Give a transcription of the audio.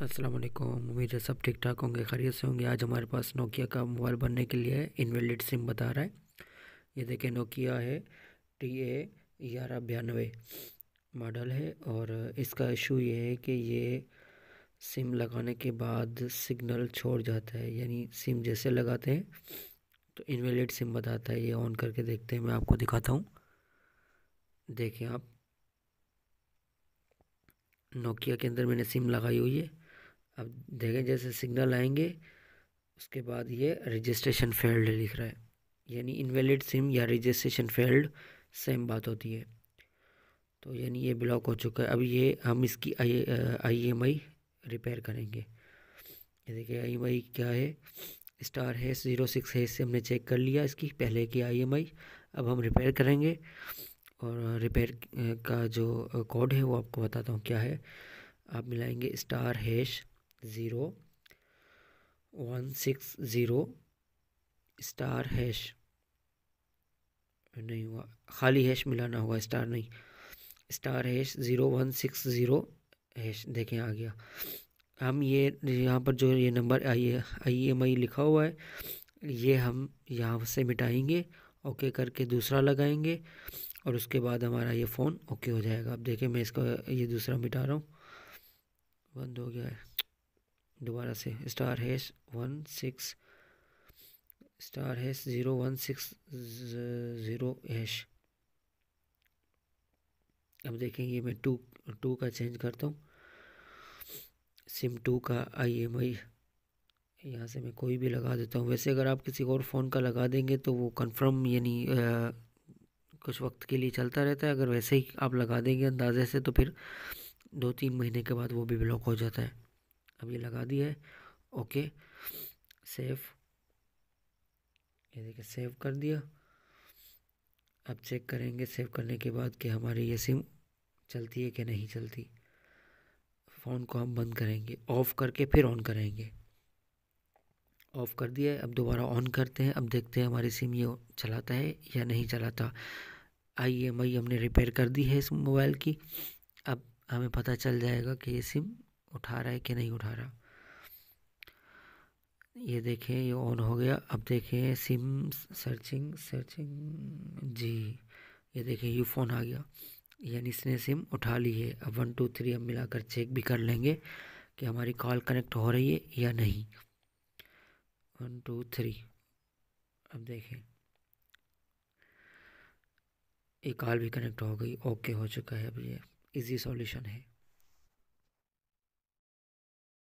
अस्सलाम वालेकुम उम्मीद है सब ठीक ठाक होंगे खैरियत से होंगे आज हमारे पास नोकिया का मोबाइल बनने के लिए इनवैलिड सिम बता रहा है ये देखें नोकिया है टी ए ग्यारह बयानवे मॉडल है और इसका इशू ये है कि ये सिम लगाने के बाद सिग्नल छोड़ जाता है यानी सिम जैसे लगाते हैं तो इनवैलिड सिम बताता है ये ऑन करके देखते हैं मैं आपको दिखाता हूँ देखिए आप नोकिया के अंदर मैंने सिम लगाई हुई है अब देखें जैसे सिग्नल आएंगे उसके बाद ये रजिस्ट्रेशन फेल्ड लिख रहा है यानी इनवैलिड सिम या रजिस्ट्रेशन फेल्ड सेम बात होती है तो यानी ये ब्लॉक हो चुका है अब ये हम इसकी आई आई एम आई रिपेयर करेंगे ये देखिए आई एम आई क्या है स्टार है ज़ीरो सिक्स है इससे हमने चेक कर लिया इसकी पहले की आई एम आई अब हम रिपेयर करेंगे और रिपेयर uh, का जो कोड है वो आपको बताता हूँ क्या है आप मिलाएंगे star hash zero one six zero star hash नहीं हुआ खाली हैश मिलाना हुआ स्टार नहीं star hash zero one six zero hash देखें आ गया हम ये यहाँ पर जो ये नंबर आई आई एम आई लिखा हुआ है ये हम यहाँ से मिटाएंगे ओके करके दूसरा लगाएंगे और उसके बाद हमारा ये फ़ोन ओके हो जाएगा अब देखें मैं इसका ये दूसरा मिटा रहा हूँ बंद हो गया है दोबारा से star hash one six star hash zero one six zero hash अब देखेंगे मैं टू टू का चेंज करता हूँ सिम टू का आई एम आई यहाँ से मैं कोई भी लगा देता हूँ वैसे अगर आप किसी और फ़ोन का लगा देंगे तो वो कंफर्म यानी कुछ वक्त के लिए चलता रहता है अगर वैसे ही आप लगा देंगे अंदाजे से तो फिर दो तीन महीने के बाद वो भी ब्लॉक हो जाता है अब ये लगा दिया है ओके सेव ये देखिए सेव कर दिया अब चेक करेंगे सेव करने के बाद कि हमारी ये सिम चलती है कि नहीं चलती फ़ोन को हम बंद करेंगे ऑफ़ करके फिर ऑन करेंगे ऑफ़ कर दिया है अब दोबारा ऑन करते हैं अब देखते हैं हमारी सिम ये चलाता है या नहीं चलाता आई एम आई हमने रिपेयर कर दी है इस मोबाइल की अब हमें पता चल जाएगा कि ये सिम उठा रहा है कि नहीं उठा रहा ये देखें ये ऑन हो गया अब देखें सिम सर्चिंग सर्चिंग जी ये देखें यू फ़ोन आ गया यानी इसने सिम उठा ली है अब वन टू थ्री हम मिलाकर चेक भी कर लेंगे कि हमारी कॉल कनेक्ट हो रही है या नहीं वन टू थ्री अब देखें ये कॉल भी कनेक्ट हो गई ओके हो चुका है अब ये इजी सॉल्यूशन है